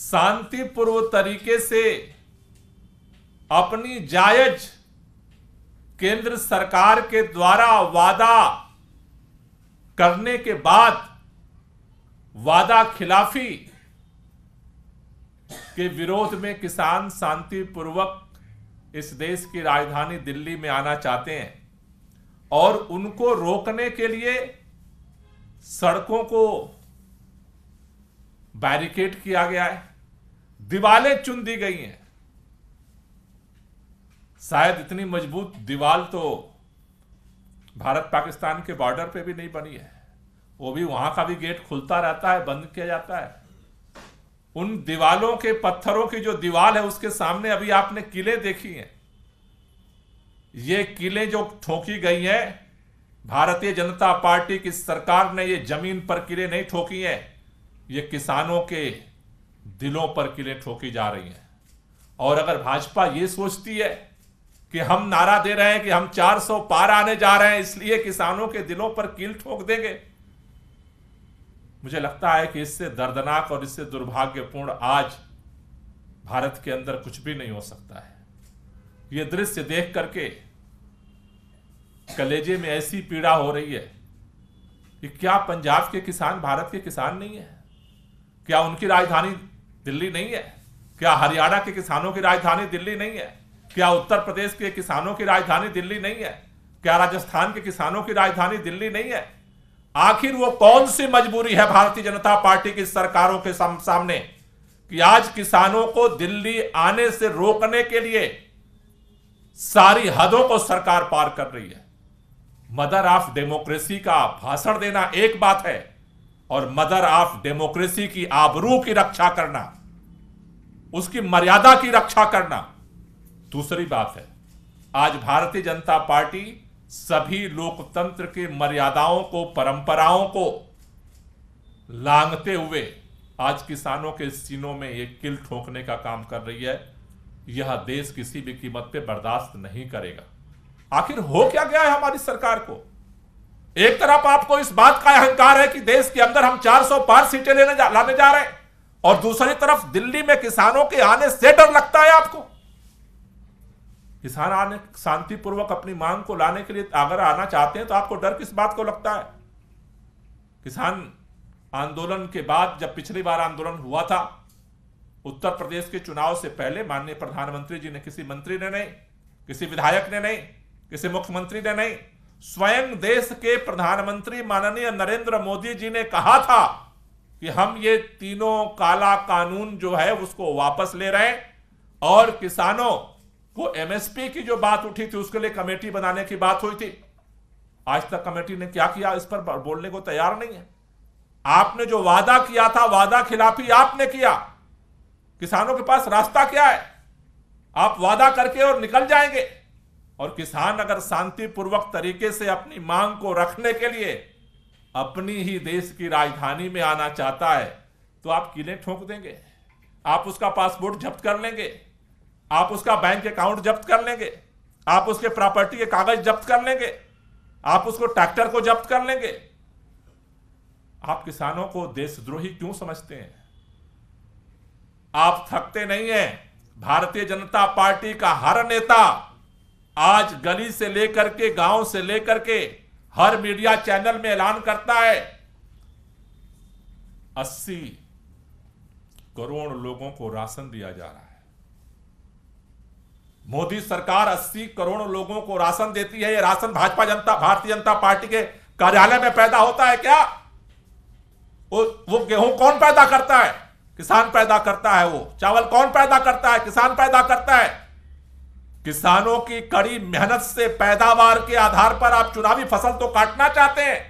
शांतिपूर्व तरीके से अपनी जायज केंद्र सरकार के द्वारा वादा करने के बाद वादा खिलाफी के विरोध में किसान शांतिपूर्वक इस देश की राजधानी दिल्ली में आना चाहते हैं और उनको रोकने के लिए सड़कों को बैरिकेड किया गया है दीवालें चुन दी गई हैं शायद इतनी मजबूत दीवाल तो भारत पाकिस्तान के बॉर्डर पे भी नहीं बनी है वो भी वहां का भी गेट खुलता रहता है बंद किया जाता है उन दीवालों के पत्थरों की जो दीवार है उसके सामने अभी आपने किले देखी हैं ये किले जो ठोकी गई हैं भारतीय जनता पार्टी की सरकार ने ये जमीन पर किले नहीं ठोकी हैं ये किसानों के दिलों पर किले ठोकी जा रही हैं और अगर भाजपा ये सोचती है कि हम नारा दे रहे हैं कि हम 400 पार आने जा रहे हैं इसलिए किसानों के दिलों पर कील ठोक देंगे मुझे लगता है कि इससे दर्दनाक और इससे दुर्भाग्यपूर्ण आज भारत के अंदर कुछ भी नहीं हो सकता है ये दृश्य देख करके कलेजे में ऐसी पीड़ा हो रही है कि क्या पंजाब के किसान भारत के किसान नहीं है क्या उनकी राजधानी दिल्ली नहीं है क्या हरियाणा के किसानों की राजधानी दिल्ली नहीं है क्या उत्तर प्रदेश के किसानों की राजधानी दिल्ली नहीं है क्या राजस्थान के किसानों की राजधानी दिल्ली नहीं है आखिर वो कौन सी मजबूरी है भारतीय जनता पार्टी की सरकारों के सामने कि आज किसानों को दिल्ली आने से रोकने के लिए सारी हदों को सरकार पार कर रही है मदर ऑफ डेमोक्रेसी का भाषण देना एक बात है और मदर ऑफ डेमोक्रेसी की आबरू की रक्षा करना उसकी मर्यादा की रक्षा करना दूसरी बात है आज भारतीय जनता पार्टी सभी लोकतंत्र के मर्यादाओं को परंपराओं को लांगते हुए आज किसानों के सीनों में एक किल ठोकने का काम कर रही है यह देश किसी भी कीमत पे बर्दाश्त नहीं करेगा आखिर हो क्या गया है हमारी सरकार को एक तरफ आपको इस बात का अहंकार है कि देश के अंदर हम 400 पार सीटें लेने जा, लाने जा रहे हैं और दूसरी तरफ दिल्ली में किसानों के आने से डर लगता है आपको किसान आने शांतिपूर्वक अपनी मांग को लाने के लिए अगर आना चाहते हैं तो आपको डर किस बात को लगता है किसान आंदोलन के बाद जब पिछली बार आंदोलन हुआ था उत्तर प्रदेश के चुनाव से पहले माननीय प्रधानमंत्री जी ने किसी मंत्री ने नहीं किसी विधायक ने नहीं किसी मुख्यमंत्री ने नहीं स्वयं देश के प्रधानमंत्री माननीय नरेंद्र मोदी जी ने कहा था कि हम ये तीनों काला कानून जो है उसको वापस ले रहे हैं और किसानों को एमएसपी की जो बात उठी थी उसके लिए कमेटी बनाने की बात हुई थी आज तक कमेटी ने क्या किया इस पर बोलने को तैयार नहीं है आपने जो वादा किया था वादा खिलाफी आपने किया किसानों के पास रास्ता क्या है आप वादा करके और निकल जाएंगे और किसान अगर शांतिपूर्वक तरीके से अपनी मांग को रखने के लिए अपनी ही देश की राजधानी में आना चाहता है तो आप किले ठोक देंगे आप उसका पासपोर्ट जब्त कर लेंगे आप उसका बैंक अकाउंट जब्त कर लेंगे आप उसके प्रॉपर्टी के कागज जब्त कर लेंगे आप उसको ट्रैक्टर को जब्त कर लेंगे आप किसानों को देशद्रोही क्यों समझते हैं आप थकते नहीं हैं भारतीय जनता पार्टी का हर नेता आज गली से लेकर के गांव से लेकर के हर मीडिया चैनल में ऐलान करता है अस्सी करोड़ लोगों को राशन दिया जा रहा है मोदी सरकार 80 करोड़ लोगों को राशन देती है यह राशन भाजपा जनता भारतीय जनता पार्टी के कार्यालय में पैदा होता है क्या वो वो गेहूं कौन पैदा करता है किसान पैदा करता है वो चावल कौन पैदा करता है किसान पैदा करता है किसानों की कड़ी मेहनत से पैदावार के आधार पर आप चुनावी फसल तो काटना चाहते हैं